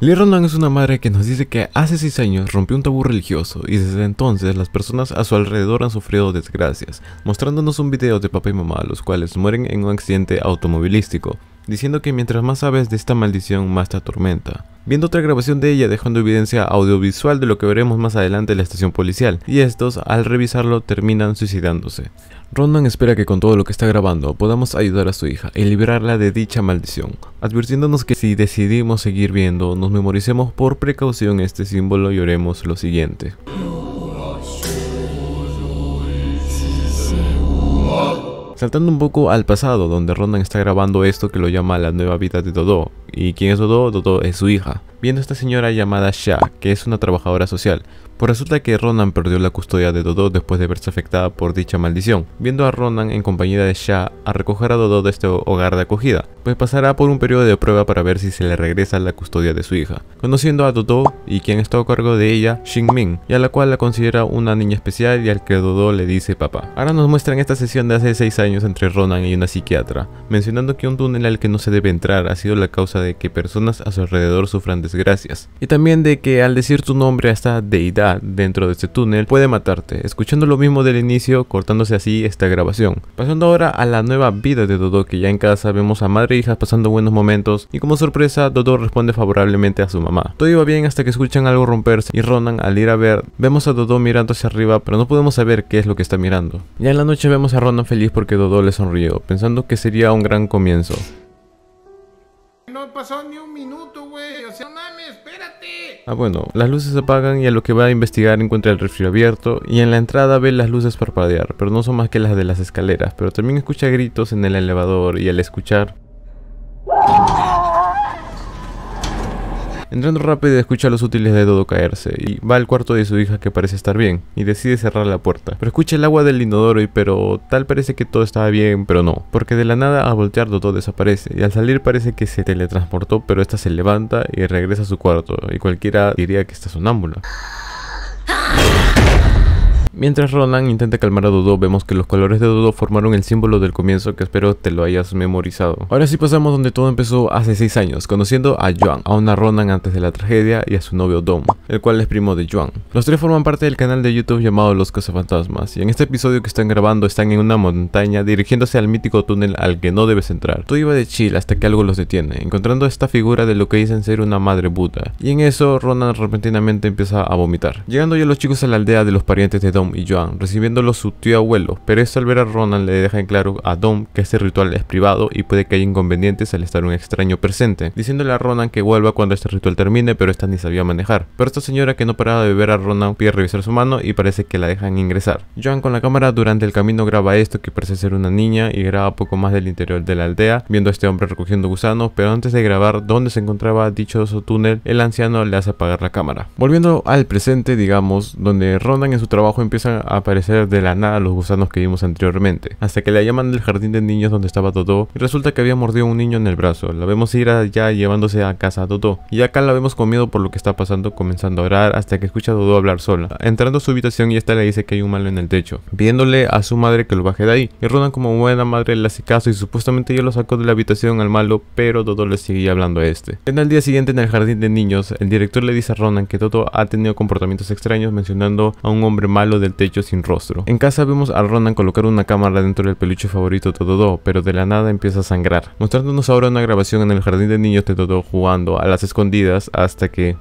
Lee Rondon es una madre que nos dice que hace 6 años rompió un tabú religioso y desde entonces las personas a su alrededor han sufrido desgracias, mostrándonos un video de papá y mamá los cuales mueren en un accidente automovilístico diciendo que mientras más sabes de esta maldición, más te atormenta. Viendo otra grabación de ella dejando evidencia audiovisual de lo que veremos más adelante en la estación policial, y estos, al revisarlo, terminan suicidándose. Ronan espera que con todo lo que está grabando podamos ayudar a su hija y liberarla de dicha maldición, advirtiéndonos que si decidimos seguir viendo, nos memoricemos por precaución este símbolo y oremos lo siguiente. Saltando un poco al pasado, donde Ronan está grabando esto que lo llama la nueva vida de Dodo. ¿Y quién es Dodo? Dodo es su hija. Viendo a esta señora llamada Sha, que es una trabajadora social, pues resulta que Ronan perdió la custodia de Dodo después de verse afectada por dicha maldición, viendo a Ronan en compañía de Sha a recoger a Dodo de este hogar de acogida, pues pasará por un periodo de prueba para ver si se le regresa la custodia de su hija. Conociendo a Dodo y quien está a cargo de ella, Xing y a la cual la considera una niña especial y al que Dodo le dice papá. Ahora nos muestran esta sesión de hace 6 años entre Ronan y una psiquiatra, mencionando que un túnel al que no se debe entrar ha sido la causa de que personas a su alrededor sufran desgracias, y también de que al decir tu nombre hasta deidad dentro de este túnel puede matarte, escuchando lo mismo del inicio, cortándose así esta grabación. Pasando ahora a la nueva vida de Dodo, que ya en casa vemos a madre e hija pasando buenos momentos, y como sorpresa, Dodo responde favorablemente a su mamá. Todo iba bien hasta que escuchan algo romperse y Ronan al ir a ver, vemos a Dodo mirando hacia arriba, pero no podemos saber qué es lo que está mirando. Ya en la noche vemos a Ronan feliz porque Dodo le sonrió, pensando que sería un gran comienzo. No pasó ni un minuto. Ah, bueno, las luces se apagan y a lo que va a investigar encuentra el refri abierto y en la entrada ve las luces parpadear, pero no son más que las de las escaleras, pero también escucha gritos en el elevador y al escuchar Entrando rápido escucha los útiles de Dodo caerse y va al cuarto de su hija que parece estar bien y decide cerrar la puerta. Pero escucha el agua del inodoro y pero tal parece que todo estaba bien pero no, porque de la nada al voltear Dodo desaparece y al salir parece que se teletransportó pero esta se levanta y regresa a su cuarto y cualquiera diría que está sonámbula. Ah. Mientras Ronan intenta calmar a Dodo, vemos que los colores de Dodo formaron el símbolo del comienzo que espero te lo hayas memorizado. Ahora sí pasamos donde todo empezó hace 6 años, conociendo a Joan a una Ronan antes de la tragedia y a su novio Dom, el cual es primo de Joan Los tres forman parte del canal de YouTube llamado Los Cazafantasmas y en este episodio que están grabando están en una montaña dirigiéndose al mítico túnel al que no debes entrar. Todo iba de chill hasta que algo los detiene, encontrando esta figura de lo que dicen ser una madre Buda. Y en eso Ronan repentinamente empieza a vomitar. Llegando ya los chicos a la aldea de los parientes de Dom y Joan, recibiéndolo su tío abuelo, pero esto al ver a Ronan le deja en claro a Dom que este ritual es privado y puede que haya inconvenientes al estar un extraño presente, diciéndole a Ronan que vuelva cuando este ritual termine, pero esta ni sabía manejar. Pero esta señora que no paraba de beber a Ronan pide revisar su mano y parece que la dejan ingresar. Joan con la cámara durante el camino graba esto que parece ser una niña y graba poco más del interior de la aldea, viendo a este hombre recogiendo gusanos, pero antes de grabar dónde se encontraba dichoso túnel, el anciano le hace apagar la cámara. Volviendo al presente, digamos, donde Ronan en su trabajo empiezan a aparecer de la nada los gusanos que vimos anteriormente, hasta que la llaman del jardín de niños donde estaba Dodo y resulta que había mordido a un niño en el brazo. La vemos ir allá llevándose a casa a Dodo y acá la vemos con miedo por lo que está pasando, comenzando a orar hasta que escucha a Dodo hablar sola. Entrando a su habitación y esta le dice que hay un malo en el techo, pidiéndole a su madre que lo baje de ahí. Y Ronan como buena madre le hace caso y supuestamente yo lo sacó de la habitación al malo, pero Dodo le seguía hablando a este. En el día siguiente en el jardín de niños, el director le dice a Ronan que Toto ha tenido comportamientos extraños mencionando a un hombre malo el techo sin rostro. En casa vemos a Ronan colocar una cámara dentro del peluche favorito de Dodo, pero de la nada empieza a sangrar, mostrándonos ahora una grabación en el jardín de niños de Dodo jugando a las escondidas hasta que...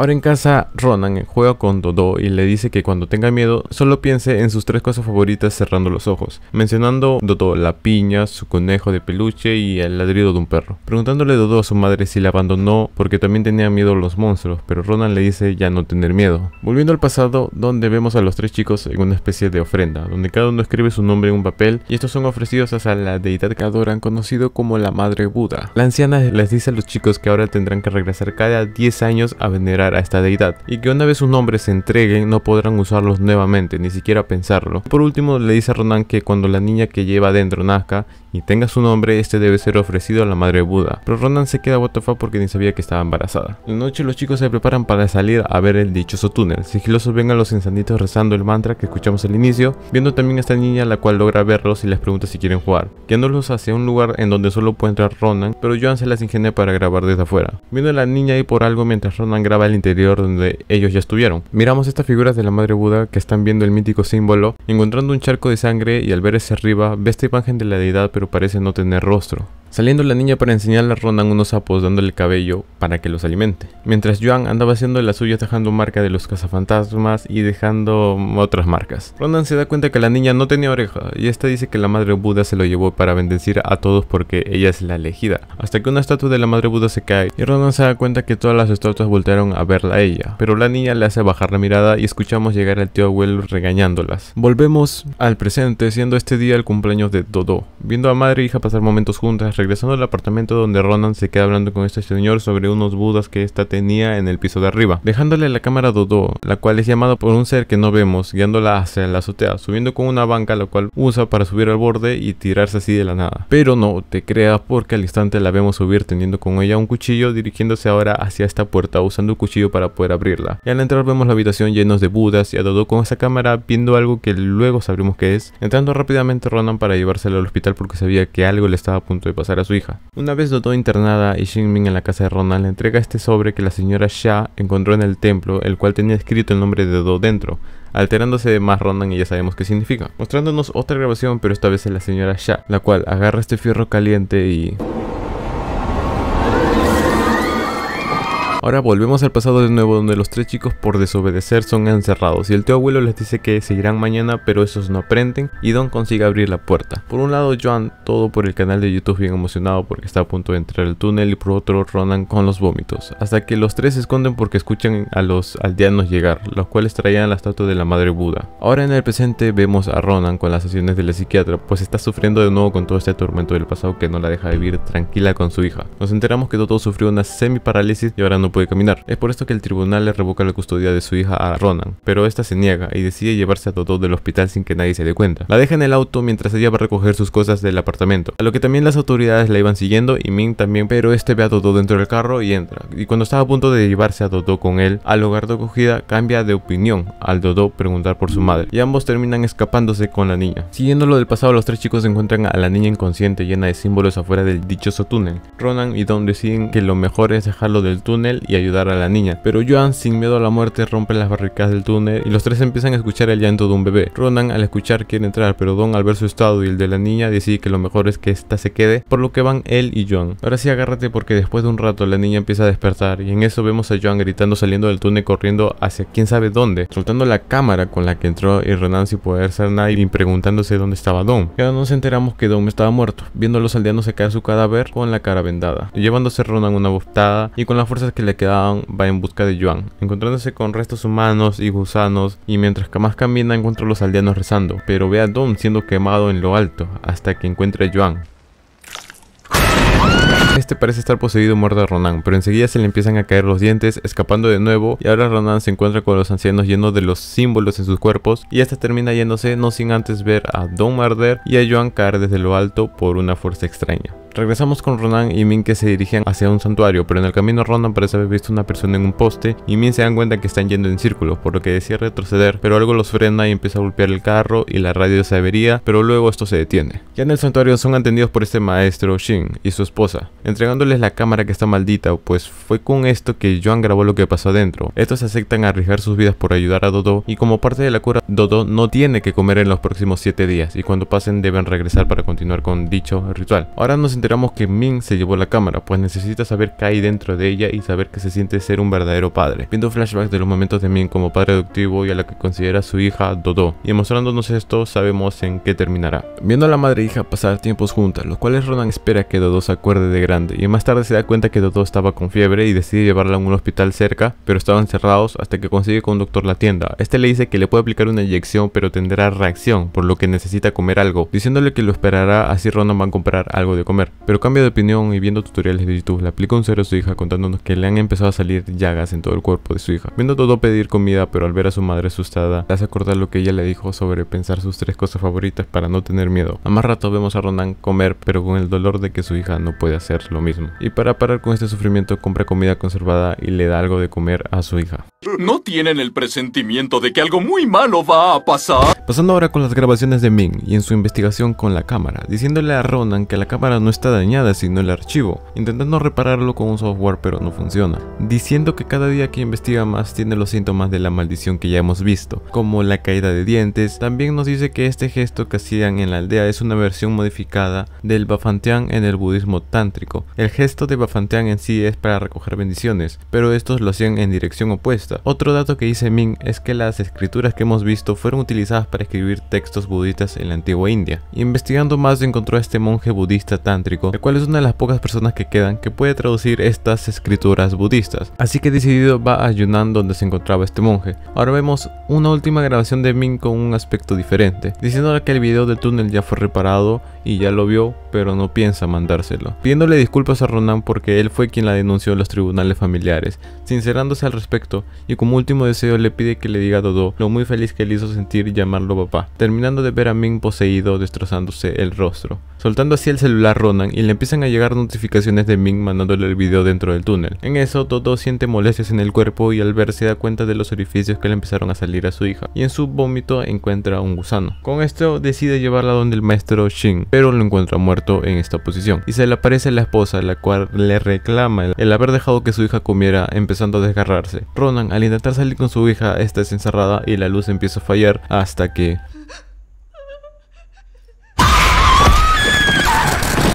Ahora en casa, Ronan juega con Dodo y le dice que cuando tenga miedo solo piense en sus tres cosas favoritas cerrando los ojos, mencionando Dodo la piña, su conejo de peluche y el ladrido de un perro. Preguntándole Dodo a su madre si la abandonó porque también tenía miedo a los monstruos, pero Ronan le dice ya no tener miedo. Volviendo al pasado, donde vemos a los tres chicos en una especie de ofrenda, donde cada uno escribe su nombre en un papel y estos son ofrecidos a la deidad que adoran conocido como la Madre Buda. La anciana les dice a los chicos que ahora tendrán que regresar cada 10 años a venerar a esta deidad, y que una vez sus nombres se entreguen no podrán usarlos nuevamente, ni siquiera pensarlo. Por último le dice a Ronan que cuando la niña que lleva adentro nazca y tenga su nombre, este debe ser ofrecido a la madre Buda. Pero Ronan se queda WTF porque ni sabía que estaba embarazada. La noche los chicos se preparan para salir a ver el dichoso túnel. Sigilosos ven a los insanditos rezando el mantra que escuchamos al inicio, viendo también a esta niña la cual logra verlos y les pregunta si quieren jugar, guiándolos hacia un lugar en donde solo puede entrar Ronan, pero Joan se las ingenia para grabar desde afuera. Viendo a la niña ahí por algo mientras Ronan graba el interior donde ellos ya estuvieron. Miramos estas figuras de la madre Buda que están viendo el mítico símbolo, encontrando un charco de sangre y al ver hacia arriba ve esta imagen de la deidad pero parece no tener rostro. Saliendo la niña para enseñarle a Ronan unos sapos dándole cabello para que los alimente. Mientras Joan andaba haciendo las suyas. dejando marca de los cazafantasmas y dejando otras marcas. Ronan se da cuenta que la niña no tenía oreja y esta dice que la madre Buda se lo llevó para bendecir a todos porque ella es la elegida. Hasta que una estatua de la madre Buda se cae y Ronan se da cuenta que todas las estatuas voltearon a verla a ella. Pero la niña le hace bajar la mirada y escuchamos llegar al tío abuelo regañándolas. Volvemos al presente siendo este día el cumpleaños de Dodo. Viendo a madre e hija pasar momentos juntas, regresando al apartamento donde Ronan se queda hablando con este señor sobre unos budas que ésta tenía en el piso de arriba, dejándole la cámara a Dodo, la cual es llamada por un ser que no vemos, guiándola hacia la azotea, subiendo con una banca la cual usa para subir al borde y tirarse así de la nada. Pero no, te creas porque al instante la vemos subir teniendo con ella un cuchillo dirigiéndose ahora hacia esta puerta usando un cuchillo para poder abrirla. Y al entrar vemos la habitación llenos de budas y a Dodo con esa cámara viendo algo que luego sabremos que es, entrando rápidamente Ronan para llevársela al hospital porque sabía que algo le estaba a punto de pasar a su hija. Una vez Dodó internada y Xingming en la casa de Ronald, le entrega este sobre que la señora Xia encontró en el templo, el cual tenía escrito el nombre de Dodó dentro, alterándose de más Ronan y ya sabemos qué significa. Mostrándonos otra grabación, pero esta vez es la señora Sha, la cual agarra este fierro caliente y... Ahora volvemos al pasado de nuevo donde los tres chicos por desobedecer son encerrados y el tío abuelo les dice que seguirán mañana pero esos no aprenden y Don consigue abrir la puerta. Por un lado Joan todo por el canal de YouTube bien emocionado porque está a punto de entrar al túnel y por otro Ronan con los vómitos. Hasta que los tres se esconden porque escuchan a los aldeanos llegar, los cuales traían la estatua de la madre Buda. Ahora en el presente vemos a Ronan con las sesiones de la psiquiatra pues está sufriendo de nuevo con todo este tormento del pasado que no la deja vivir tranquila con su hija. Nos enteramos que Toto sufrió una semi parálisis y ahora no puede caminar. Es por esto que el tribunal le revoca la custodia de su hija a Ronan, pero esta se niega y decide llevarse a Dodó del hospital sin que nadie se dé cuenta. La deja en el auto mientras ella va a recoger sus cosas del apartamento, a lo que también las autoridades la iban siguiendo y Ming también, pero este ve a Dodó dentro del carro y entra. Y cuando estaba a punto de llevarse a Dodó con él al hogar de acogida, cambia de opinión al Dodó preguntar por su madre y ambos terminan escapándose con la niña. Siguiendo lo del pasado, los tres chicos encuentran a la niña inconsciente llena de símbolos afuera del dichoso túnel. Ronan y Don deciden que lo mejor es dejarlo del túnel y ayudar a la niña, pero Joan sin miedo a la muerte rompe las barricadas del túnel y los tres empiezan a escuchar el llanto de un bebé. Ronan al escuchar quiere entrar, pero Don al ver su estado y el de la niña decide que lo mejor es que ésta se quede, por lo que van él y Joan. Ahora sí agárrate porque después de un rato la niña empieza a despertar y en eso vemos a Joan gritando saliendo del túnel corriendo hacia quién sabe dónde, soltando la cámara con la que entró y Ronan sin poder ser nadie y preguntándose dónde estaba Don. Ya nos enteramos que Don estaba muerto, viendo a los aldeanos sacar su cadáver con la cara vendada, llevándose Ronan una bofetada y con las fuerzas que le que quedaban va en busca de Yuan, encontrándose con restos humanos y gusanos, y mientras más camina encuentra a los aldeanos rezando, pero ve a Don siendo quemado en lo alto, hasta que encuentra a Yuan. Este parece estar poseído muerto a Ronan, pero enseguida se le empiezan a caer los dientes, escapando de nuevo, y ahora Ronan se encuentra con los ancianos llenos de los símbolos en sus cuerpos, y hasta este termina yéndose no sin antes ver a Don arder y a Joan caer desde lo alto por una fuerza extraña. Regresamos con Ronan y Min que se dirigen hacia un santuario, pero en el camino Ronan parece haber visto una persona en un poste y Min se dan cuenta que están yendo en círculos por lo que decide retroceder, pero algo los frena y empieza a golpear el carro y la radio se avería, pero luego esto se detiene. Ya en el santuario son atendidos por este maestro Shin y su esposa, entregándoles la cámara que está maldita, pues fue con esto que Joan grabó lo que pasó adentro. Estos aceptan arriesgar sus vidas por ayudar a Dodo y como parte de la cura, Dodo no tiene que comer en los próximos 7 días y cuando pasen deben regresar para continuar con dicho ritual. Ahora nos enteramos que Min se llevó la cámara, pues necesita saber qué hay dentro de ella y saber que se siente ser un verdadero padre. Viendo flashbacks de los momentos de Min como padre adoptivo y a la que considera su hija Dodo, y mostrándonos esto sabemos en qué terminará. Viendo a la madre e hija pasar tiempos juntas, los cuales Ronan espera que Dodo se acuerde de grande, y más tarde se da cuenta que Dodo estaba con fiebre y decide llevarla a un hospital cerca, pero estaban cerrados hasta que consigue con un doctor la tienda. Este le dice que le puede aplicar una inyección pero tendrá reacción, por lo que necesita comer algo, diciéndole que lo esperará así Ronan va a comprar algo de comer pero cambia de opinión y viendo tutoriales de YouTube le aplica un cero a su hija contándonos que le han empezado a salir llagas en todo el cuerpo de su hija. Viendo todo pedir comida, pero al ver a su madre asustada, le hace acordar lo que ella le dijo sobre pensar sus tres cosas favoritas para no tener miedo. A más rato vemos a Ronan comer, pero con el dolor de que su hija no puede hacer lo mismo. Y para parar con este sufrimiento, compra comida conservada y le da algo de comer a su hija. ¿No tienen el presentimiento de que algo muy malo va a pasar? Pasando ahora con las grabaciones de Ming y en su investigación con la cámara, diciéndole a Ronan que la cámara no está está dañada sino el archivo, intentando repararlo con un software pero no funciona, diciendo que cada día que investiga más tiene los síntomas de la maldición que ya hemos visto, como la caída de dientes, también nos dice que este gesto que hacían en la aldea es una versión modificada del Bafantian en el budismo tántrico. El gesto de Bafantian en sí es para recoger bendiciones, pero estos lo hacían en dirección opuesta. Otro dato que dice Ming es que las escrituras que hemos visto fueron utilizadas para escribir textos budistas en la antigua India. Investigando más encontró a este monje budista tántrico el cual es una de las pocas personas que quedan que puede traducir estas escrituras budistas. Así que decidido va a Yunnan donde se encontraba este monje. Ahora vemos una última grabación de Ming con un aspecto diferente, diciéndole que el video del túnel ya fue reparado y ya lo vio, pero no piensa mandárselo. Pidiéndole disculpas a Ronan porque él fue quien la denunció en los tribunales familiares, sincerándose al respecto y como último deseo le pide que le diga a Dodo lo muy feliz que le hizo sentir llamarlo papá, terminando de ver a Ming poseído destrozándose el rostro. Soltando así el celular Ronan y le empiezan a llegar notificaciones de Ming mandándole el video dentro del túnel. En eso, Toto siente molestias en el cuerpo y al ver se da cuenta de los orificios que le empezaron a salir a su hija, y en su vómito encuentra un gusano. Con esto decide llevarla donde el maestro Shin, pero lo encuentra muerto en esta posición, y se le aparece la esposa, la cual le reclama el haber dejado que su hija comiera, empezando a desgarrarse. Ronan, al intentar salir con su hija, está es encerrada y la luz empieza a fallar hasta que...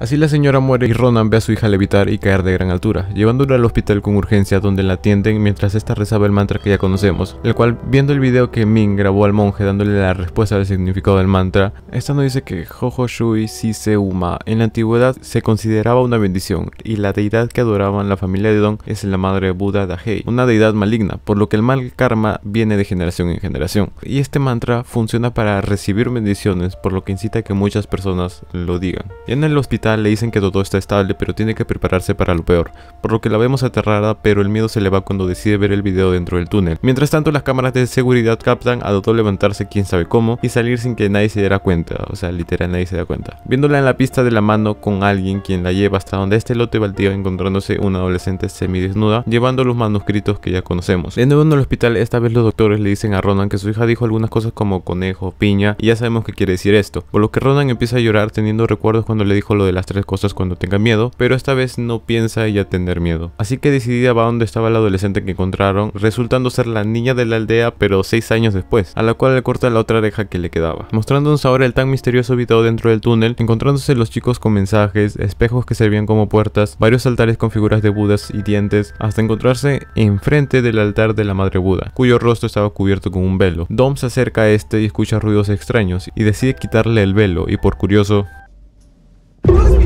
Así la señora muere y Ronan ve a su hija levitar y caer de gran altura, llevándola al hospital con urgencia donde la atienden mientras esta rezaba el mantra que ya conocemos, el cual viendo el video que Ming grabó al monje dándole la respuesta del significado del mantra, esta nos dice que Jojo Shui Se Uma en la antigüedad se consideraba una bendición y la deidad que adoraban la familia de Don es la madre Buda Dahei, una deidad maligna, por lo que el mal karma viene de generación en generación. Y este mantra funciona para recibir bendiciones, por lo que incita a que muchas personas lo digan. en el hospital le dicen que todo está estable pero tiene que prepararse para lo peor, por lo que la vemos aterrada pero el miedo se le va cuando decide ver el video dentro del túnel. Mientras tanto las cámaras de seguridad captan a Dodo levantarse quién sabe cómo y salir sin que nadie se diera cuenta, o sea literal nadie se da cuenta. Viéndola en la pista de la mano con alguien quien la lleva hasta donde este lote baldío encontrándose una adolescente semidesnuda llevando los manuscritos que ya conocemos. De nuevo en el hospital esta vez los doctores le dicen a Ronan que su hija dijo algunas cosas como conejo, piña y ya sabemos qué quiere decir esto, por lo que Ronan empieza a llorar teniendo recuerdos cuando le dijo lo de la las tres cosas cuando tenga miedo, pero esta vez no piensa ella tener miedo. Así que decidida va donde estaba la adolescente que encontraron, resultando ser la niña de la aldea, pero seis años después, a la cual le corta la otra oreja que le quedaba. Mostrándonos ahora el tan misterioso habitado dentro del túnel, encontrándose los chicos con mensajes, espejos que servían como puertas, varios altares con figuras de budas y dientes, hasta encontrarse enfrente del altar de la madre Buda, cuyo rostro estaba cubierto con un velo. Dom se acerca a este y escucha ruidos extraños, y decide quitarle el velo, y por curioso,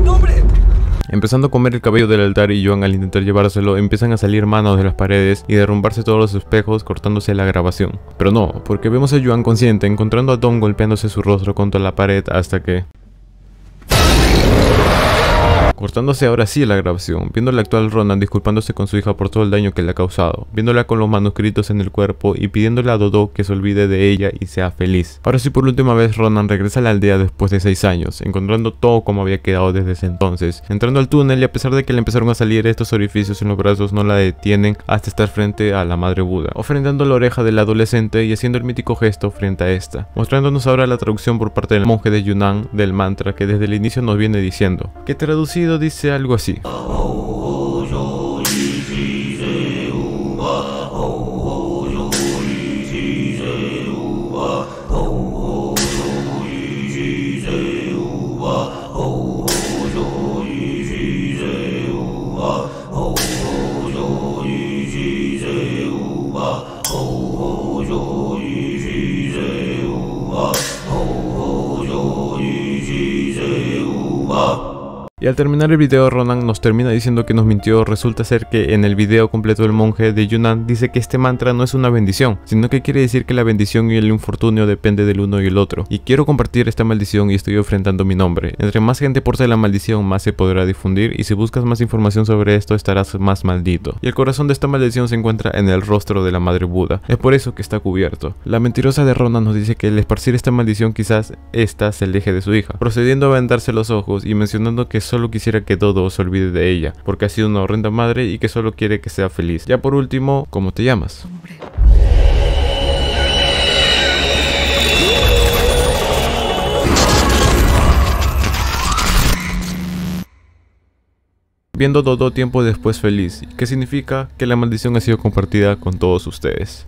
nombre? Empezando a comer el cabello del altar y Joan al intentar llevárselo, empiezan a salir manos de las paredes y derrumbarse todos los espejos cortándose la grabación. Pero no, porque vemos a Joan consciente encontrando a Don golpeándose su rostro contra la pared hasta que... Cortándose ahora sí la grabación, viendo la actual Ronan disculpándose con su hija por todo el daño que le ha causado, viéndola con los manuscritos en el cuerpo y pidiéndole a Dodo que se olvide de ella y sea feliz. Ahora sí por última vez Ronan regresa a la aldea después de 6 años, encontrando todo como había quedado desde ese entonces, entrando al túnel y a pesar de que le empezaron a salir estos orificios en los brazos no la detienen hasta estar frente a la madre Buda, ofrendando la oreja del adolescente y haciendo el mítico gesto frente a esta, mostrándonos ahora la traducción por parte del monje de Yunnan del mantra que desde el inicio nos viene diciendo, que traducido dice algo así. Y al terminar el video, Ronan nos termina diciendo que nos mintió. Resulta ser que en el video completo el monje de Yunnan dice que este mantra no es una bendición, sino que quiere decir que la bendición y el infortunio depende del uno y el otro. Y quiero compartir esta maldición y estoy enfrentando mi nombre. Entre más gente porte la maldición, más se podrá difundir. Y si buscas más información sobre esto, estarás más maldito. Y el corazón de esta maldición se encuentra en el rostro de la madre Buda. Es por eso que está cubierto. La mentirosa de Ronan nos dice que el esparcir esta maldición, quizás esta se aleje de su hija, procediendo a vendarse los ojos y mencionando que solo quisiera que Dodo se olvide de ella, porque ha sido una horrenda madre y que solo quiere que sea feliz. Ya por último, ¿cómo te llamas? viendo Dodo tiempo después feliz, que significa que la maldición ha sido compartida con todos ustedes.